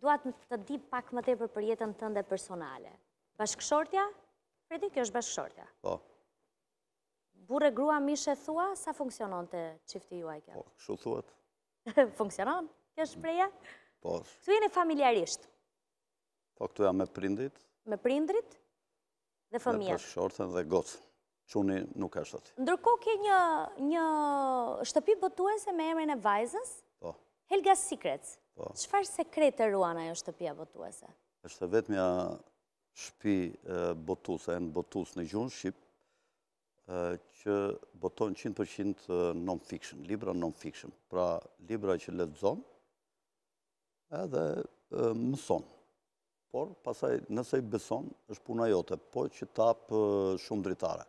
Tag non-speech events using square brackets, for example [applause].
duat të di pak më tepër për jetën tënde personale. Bashkëshortja? Fredi, kjo është bashkëshortja? Po. Bure grua e thua, sa funksionon të qifti juaj kjo? Po, shu thuat. [laughs] Funksionon? Kjo është preja? Po. Këtu jeni familjarisht? Po, këtu jam me prindrit. Me prindrit? Dhe fëmija. Dhe bashkëshortën dhe gotë. Quni nuk është atë. Ndërko ke një shtëpi botuese me emrin e vajzës? Po. Helga Secrets. Qëfar po. sekrete të ruan ajo shtëpia botuese? është vetë mja shpi botuese e në botus në gjunë Shqip, që boton 100% non-fiction, libra non-fiction. Pra, libra që letë zonë edhe mësonë. Por, pasaj, nëse i beson, është puna jote, po që tapë shumë dritare.